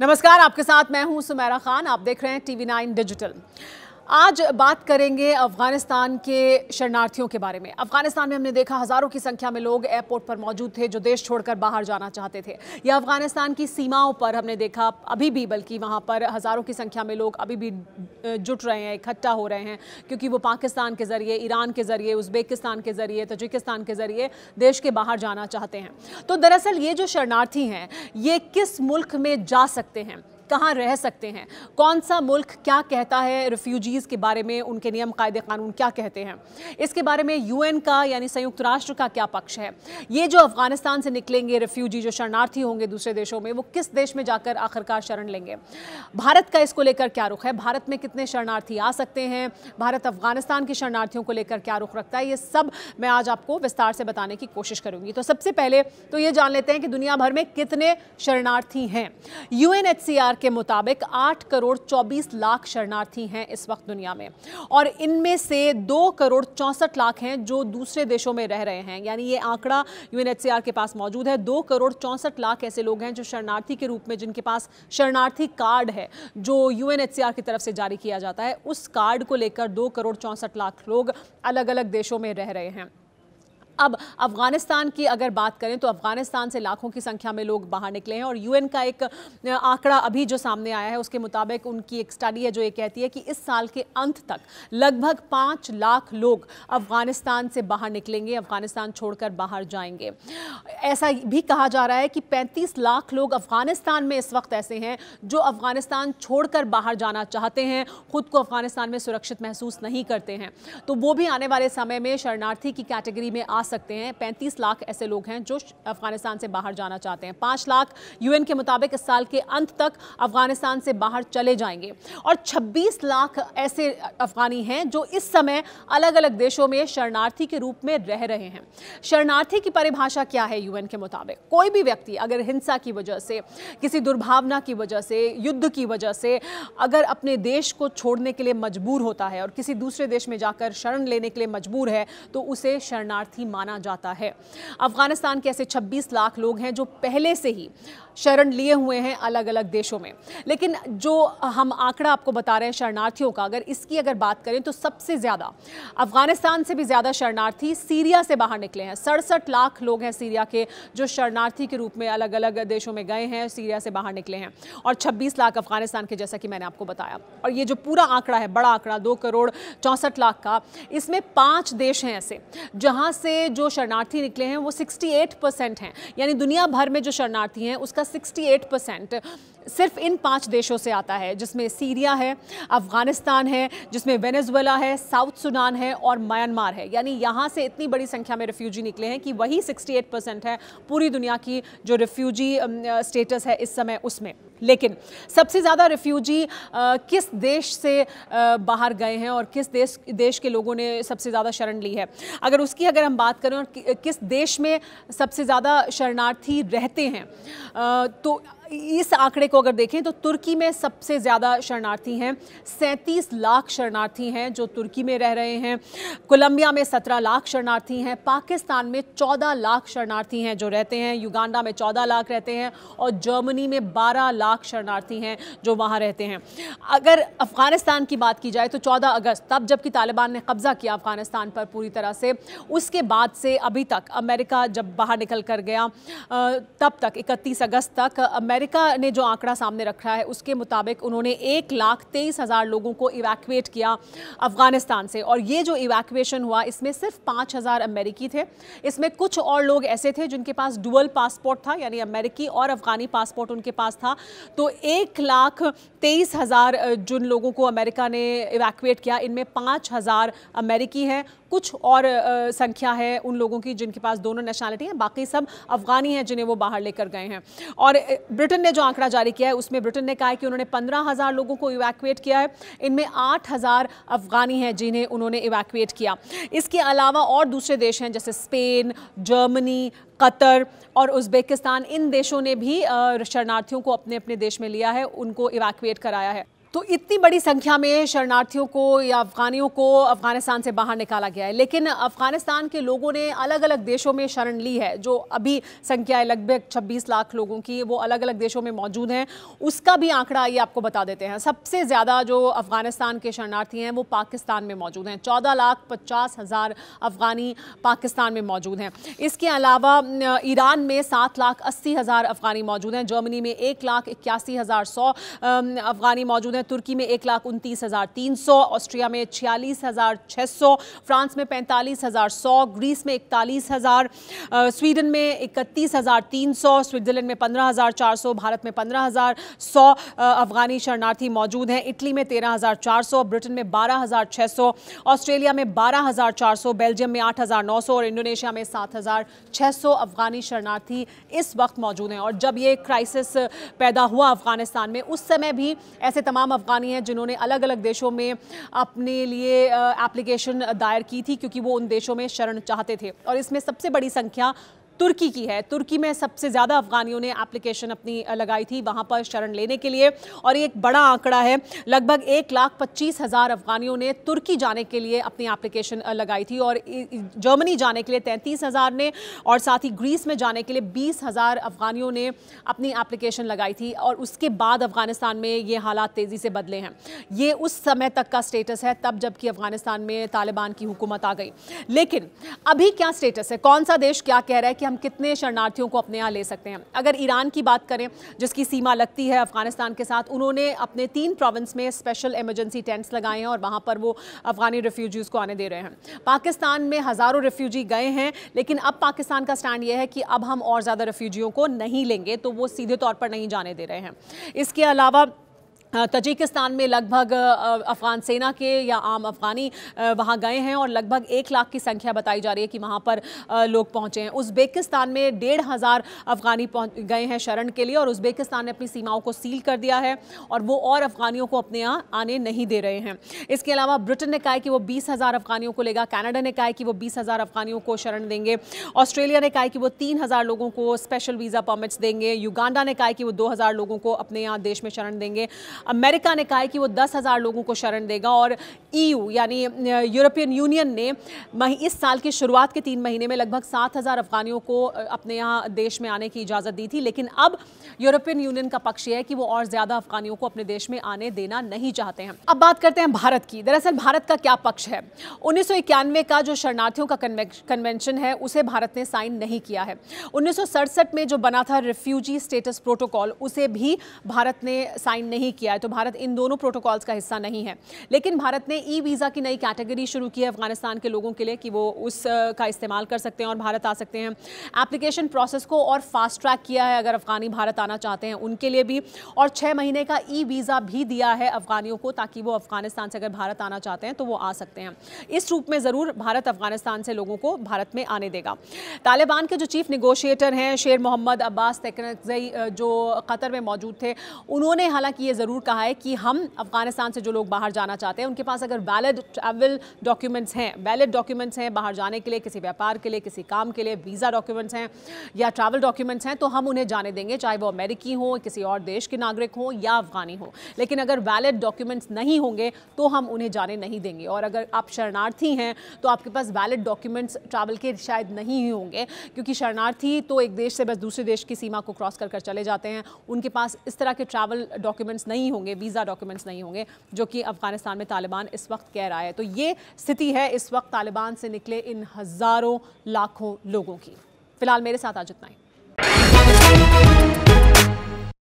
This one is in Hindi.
नमस्कार आपके साथ मैं हूं सुमेरा खान आप देख रहे हैं टीवी नाइन डिजिटल आज बात करेंगे अफगानिस्तान के शरणार्थियों के बारे में अफगानिस्तान में हमने देखा हज़ारों की संख्या में लोग एयरपोर्ट पर मौजूद थे जो देश छोड़कर बाहर जाना चाहते थे या अफगानिस्तान की सीमाओं पर हमने देखा अभी भी बल्कि वहाँ पर हज़ारों की संख्या में लोग अभी भी जुट रहे हैं इकट्ठा हो रहे हैं क्योंकि वो पाकिस्तान के ज़रिए ईरान के ज़रिए उज़्बेकिस्तान के ज़रिए तजिकिस्तान के ज़रिए देश के बाहर जाना चाहते हैं तो दरअसल ये जो शरणार्थी हैं ये किस मुल्क में जा सकते हैं कहाँ रह सकते हैं कौन सा मुल्क क्या कहता है रिफ्यूजीज़ के बारे में उनके नियम कायदे कानून क्या कहते हैं इसके बारे में यूएन का यानी संयुक्त राष्ट्र का क्या पक्ष है ये जो अफगानिस्तान से निकलेंगे रिफ्यूजी जो शरणार्थी होंगे दूसरे देशों में वो किस देश में जाकर आखिरकार शरण लेंगे भारत का इसको लेकर क्या रुख है भारत में कितने शरणार्थी आ सकते हैं भारत अफगानिस्तान के शरणार्थियों को लेकर क्या रुख रखता है ये सब मैं आज आपको विस्तार से बताने की कोशिश करूंगी तो सबसे पहले तो ये जान लेते हैं कि दुनिया भर में कितने शरणार्थी हैं यूएनएचसीआर के मुताबिक 8 करोड़ 24 लाख शरणार्थी हैं इस वक्त दुनिया में और इनमें से 2 करोड़ चौंसठ लाख हैं जो दूसरे देशों में रह रहे हैं यानी ये आंकड़ा यूएनएचसीआर के पास मौजूद है 2 करोड़ चौंसठ लाख ऐसे लोग हैं जो शरणार्थी के रूप में जिनके पास शरणार्थी कार्ड है जो यूएनएचसीआर की तरफ से जारी किया जाता है उस कार्ड को लेकर दो करोड़ चौंसठ लाख लोग अलग अलग देशों में रह रहे हैं अब अफगानिस्तान की अगर बात करें तो अफगानिस्तान से लाखों की संख्या में लोग बाहर निकले हैं और यूएन का एक आंकड़ा अभी जो सामने आया है उसके मुताबिक उनकी एक स्टडी है जो ये कहती है कि इस साल के अंत तक लगभग पाँच लाख लोग अफगानिस्तान से बाहर निकलेंगे अफगानिस्तान छोड़कर बाहर जाएंगे ऐसा भी कहा जा रहा है कि पैंतीस लाख लोग अफगानिस्तान में इस वक्त ऐसे हैं जो अफगानिस्तान छोड़ बाहर जाना चाहते हैं खुद को अफगानिस्तान में सुरक्षित महसूस नहीं करते हैं तो वो भी आने वाले समय में शरणार्थी की कैटेगरी में आ सकते हैं पैंतीस लाख ऐसे लोग हैं जो अफगानिस्तान से बाहर जाना चाहते हैं पाँच लाख यूएन के मुताबिक इस साल के अंत तक अफगानिस्तान से बाहर चले जाएंगे और छब्बीस लाख ऐसे अफगानी हैं जो इस समय अलग अलग देशों में शरणार्थी के रूप में रह रहे हैं शरणार्थी की परिभाषा क्या है यूएन के मुताबिक कोई भी व्यक्ति अगर हिंसा की वजह से किसी दुर्भावना की वजह से युद्ध की वजह से अगर अपने देश को छोड़ने के लिए मजबूर होता है और किसी दूसरे देश में जाकर शरण लेने के लिए मजबूर है तो उसे शरणार्थी माना जाता है अफगानिस्तान के ऐसे 26 लाख लोग हैं जो पहले से ही शरण लिए हुए हैं अलग अलग देशों में लेकिन जो हम आंकड़ा आपको बता रहे हैं शरणार्थियों का अगर इसकी अगर बात करें तो सबसे ज़्यादा अफगानिस्तान से भी ज़्यादा शरणार्थी सीरिया से बाहर निकले हैं सड़सठ लाख लोग हैं सीरिया के जो शरणार्थी के रूप में अलग अलग देशों में गए हैं सीरिया से बाहर निकले हैं और छब्बीस लाख अफगानिस्तान के जैसा कि मैंने आपको बताया और ये जो पूरा आंकड़ा है बड़ा आंकड़ा दो करोड़ चौंसठ लाख का इसमें पाँच देश हैं ऐसे जहाँ से जो शरणार्थी निकले हैं वो 68 परसेंट हैं यानी दुनिया भर में जो शरणार्थी हैं उसका 68 परसेंट सिर्फ इन पांच देशों से आता है जिसमें सीरिया है अफ़गानिस्तान है जिसमें वेनेजुएला है साउथ सुडान है और म्यांमार है यानी यहाँ से इतनी बड़ी संख्या में रिफ्यूजी निकले हैं कि वही 68 परसेंट है पूरी दुनिया की जो रिफ्यूजी स्टेटस है इस समय उसमें लेकिन सबसे ज़्यादा रिफ्यूजी किस देश से आ, बाहर गए हैं और किस देश देश के लोगों ने सबसे ज़्यादा शरण ली है अगर उसकी अगर हम बात करें और कि, किस देश में सबसे ज़्यादा शरणार्थी रहते हैं आ, तो इस आंकड़े को अगर देखें तो तुर्की में सबसे ज़्यादा शरणार्थी हैं सैंतीस लाख शरणार्थी हैं जो तुर्की में रह रहे हैं कोलंबिया में सत्रह लाख शरणार्थी हैं पाकिस्तान में चौदह लाख शरणार्थी हैं जो रहते हैं युगांडा में चौदह लाख रहते हैं और जर्मनी में बारह लाख शरणार्थी हैं जो वहाँ रहते हैं अगर अफ़गानिस्तान की बात की जाए तो चौदह अगस्त तब जबकि तालिबान ने कब्ज़ा किया अफ़गानिस्तान पर पूरी तरह से उसके बाद से अभी तक अमेरिका जब बाहर निकल कर गया तब तक इकतीस अगस्त तक अमेरिका अमेरिका ने जो आंकड़ा सामने रखा है उसके मुताबिक उन्होंने एक लाख तेईस हज़ार लोगों को इवैक्यूएट किया अफ़गानिस्तान से और ये जो इवैक्यूएशन हुआ इसमें सिर्फ पाँच हज़ार अमेरिकी थे इसमें कुछ और लोग ऐसे थे जिनके पास डुअल पासपोर्ट था यानी अमेरिकी और अफ़गानी पासपोर्ट उनके पास था तो एक लाख तेईस हज़ार जिन लोगों को अमेरिका ने इवैक्यूएट किया इनमें पाँच हज़ार अमेरिकी हैं कुछ और संख्या है उन लोगों की जिनके पास दोनों नेशनैलिटी हैं बाकी सब अफगानी हैं जिन्हें वो बाहर लेकर गए हैं और ब्रिटेन ने जो आंकड़ा जारी किया है उसमें ब्रिटेन ने कहा है कि उन्होंने पंद्रह हज़ार लोगों को इवैक्यूएट किया है इनमें आठ हज़ार अफगानी हैं जिन्हें उन्होंने इवैक्यूएट किया इसके अलावा और दूसरे देश हैं जैसे स्पेन जर्मनी कतर और उज्बेकिस्तान इन देशों ने भी शरणार्थियों को अपने अपने देश में लिया है उनको इवैक्यूएट कराया है तो इतनी बड़ी संख्या में शरणार्थियों को या अफगानियों को अफगानिस्तान से बाहर निकाला गया है लेकिन अफगानिस्तान के लोगों ने अलग अलग देशों में शरण ली है जो अभी संख्या है लगभग 26 लाख लोगों की वो अलग अलग देशों में मौजूद हैं उसका भी आंकड़ा ये आपको बता देते हैं सबसे ज़्यादा जो अफगानिस्तान के शरणार्थी हैं वो पाकिस्तान में मौजूद हैं चौदह लाख पचास हज़ार अफगानी पाकिस्तान में मौजूद हैं इसके अलावा ईरान में सात लाख अस्सी हज़ार अफगानी मौजूद हैं जर्मनी में एक लाख इक्यासी हज़ार सौ अफगानी मौजूद हैं तुर्की में एक लाख उनतीस हज़ार तीन सौ ऑस्ट्रिया में छियालीस हज़ार छः सौ फ्रांस में पैंतालीस हज़ार सौ ग्रीस में इकतालीस हज़ार स्वीडन में इकतीस हज़ार तीन सौ स्विट्ज़रलैंड में पंद्रह हज़ार चार सौ भारत में पंद्रह हज़ार सौ अफगानी शरणार्थी मौजूद हैं इटली में तेरह हज़ार चार सौ ब्रिटेन में बारह हज़ार छः सौ ऑस्ट्रेलिया में बारह हज़ार चार सौ बेल्जियम में आठ हज़ार नौ सौ और इंडोनेशिया में सात हज़ार छः सौ अफगानी शरणार्थी इस वक्त मौजूद हैं और जब ये क्राइसिस पैदा हुआ अफगानिस्तान में उस समय भी ऐसे तमाम अफ़गानी हैं जिन्होंने अलग अलग देशों में अपने लिए एप्लीकेशन दायर की थी क्योंकि वो उन देशों में शरण चाहते थे और इसमें सबसे बड़ी संख्या तुर्की की है तुर्की में सबसे ज़्यादा अफगानियों ने एप्लीकेशन अपनी लगाई थी वहाँ पर शरण लेने के लिए और ये एक बड़ा आंकड़ा है लगभग एक लाख पच्चीस हज़ार अफगानियों ने तुर्की जाने के लिए अपनी एप्लीकेशन लगाई थी और जर्मनी जाने के लिए तैंतीस हज़ार ने और साथ ही ग्रीस में जाने के लिए बीस हज़ार अफगानियों ने अपनी एप्लीकेशन लगाई थी और उसके बाद अफगानिस्तान में ये हालात तेज़ी से बदले हैं ये उस समय तक का स्टेटस है तब जबकि अफगानिस्तान में तालिबान की हुकूमत आ गई लेकिन अभी क्या स्टेटस है कौन सा देश क्या कह रहा है कि हम कितने शरणार्थियों को अपने यहाँ ले सकते हैं अगर ईरान की बात करें जिसकी सीमा लगती है अफगानिस्तान के साथ उन्होंने अपने तीन प्रोविंस में स्पेशल एमरजेंसी टेंट्स लगाए हैं और वहाँ पर वो अफगानी रेफ्यूजीज़ को आने दे रहे हैं पाकिस्तान में हज़ारों रेफ्यूजी गए हैं लेकिन अब पाकिस्तान का स्टैंड यह है कि अब हम और ज़्यादा रेफ्यूजियों को नहीं लेंगे तो वो सीधे तौर पर नहीं जाने दे रहे हैं इसके अलावा तजिकिस्तान में लगभग अफ़गान सेना के या आम अफ़गानी वहाँ गए हैं और लगभग एक लाख की संख्या बताई जा रही है कि वहाँ पर लोग पहुँचे हैं उज़्बेकिस्तान में डेढ़ हज़ार अफ़गानी गए हैं शरण के लिए और उज़्बेकिस्तान ने अपनी सीमाओं को सील कर दिया है और वो और अफ़गानियों को अपने यहाँ आने नहीं दे रहे हैं इसके अलावा ब्रिटेन ने कहा है कि वो बीस हज़ार अफ़गानियों को लेगा कैनेडा ने कहा है कि वो बीस हज़ार अफ़गानियों को शरण देंगे ऑस्ट्रेलिया ने कहा है कि वो तीन हज़ार लोगों को स्पेशल वीज़ा परमिट्स देंगे युगांडा ने कहा है कि वो दो हज़ार लोगों को अपने यहाँ देश में शरण देंगे अमेरिका ने कहा है कि वो दस हज़ार लोगों को शरण देगा और ईयू e यानी यूरोपियन यूनियन ने इस साल की शुरुआत के तीन महीने में लगभग सात हज़ार अफगानियों को अपने यहाँ देश में आने की इजाज़त दी थी लेकिन अब यूरोपियन यूनियन का पक्ष यह है कि वो और ज़्यादा अफगानियों को अपने देश में आने देना नहीं चाहते हैं अब बात करते हैं भारत की दरअसल भारत का क्या पक्ष है उन्नीस का जो शरणार्थियों का कन्वेंशन है उसे भारत ने साइन नहीं किया है उन्नीस में जो बना था रिफ्यूजी स्टेटस प्रोटोकॉल उसे भी भारत ने साइन नहीं किया किया है तो भारत इन दोनों प्रोटोकॉल्स का हिस्सा नहीं है लेकिन भारत ने ई वीज़ा की नई कैटेगरी शुरू की है अफगानिस्तान के लोगों के लिए कि वो उसका इस्तेमाल कर सकते हैं और भारत आ सकते हैं एप्लीकेशन प्रोसेस को और फास्ट ट्रैक किया है अगर अफगानी भारत आना चाहते हैं उनके लिए भी और छः महीने का ई वीज़ा भी दिया है अफगानियों को ताकि वो अफगानिस्तान से अगर भारत आना चाहते हैं तो वो आ सकते हैं इस रूप में ज़रूर भारत अफगानिस्तान से लोगों को भारत में आने देगा तालिबान के जो चीफ निगोशिएटर हैं शेर मोहम्मद अब्बास तेकनजई जो कतर में मौजूद थे उन्होंने हालांकि ये ज़रूर ज़रूर कहा है कि हम अफ़गानिस्तान से जो लोग बाहर जाना चाहते हैं उनके पास अगर वैलिड ट्रैवल डॉक्यूमेंट्स हैं वैलिड डॉक्यूमेंट्स हैं बाहर जाने के लिए किसी व्यापार के लिए किसी काम के लिए वीज़ा डॉक्यूमेंट्स हैं या ट्रैवल डॉक्यूमेंट्स हैं तो हम उन्हें जाने देंगे चाहे वो अमेरिकी हों किसी और देश के नागरिक हों या अफ़गानी हों लेकिन अगर वैलिड डॉक्यूमेंट्स नहीं होंगे तो हम उन्हें जाने नहीं देंगे और अगर आप शरणार्थी हैं तो आपके पास वैलिड डॉक्यूमेंट्स ट्रैवल के शायद नहीं ही होंगे क्योंकि शरणार्थी तो एक देश से बस दूसरे देश की सीमा को क्रॉस कर कर चले जाते हैं उनके पास इस तरह के ट्रैवल डॉक्यूमेंट्स नहीं नहीं होंगे वीज़ा डॉक्यूमेंट्स नहीं होंगे जो कि अफगानिस्तान में तालिबान इस वक्त कह रहा है तो ये स्थिति है इस वक्त तालिबान से निकले इन हज़ारों लाखों लोगों की फ़िलहाल मेरे साथ आज इतना ही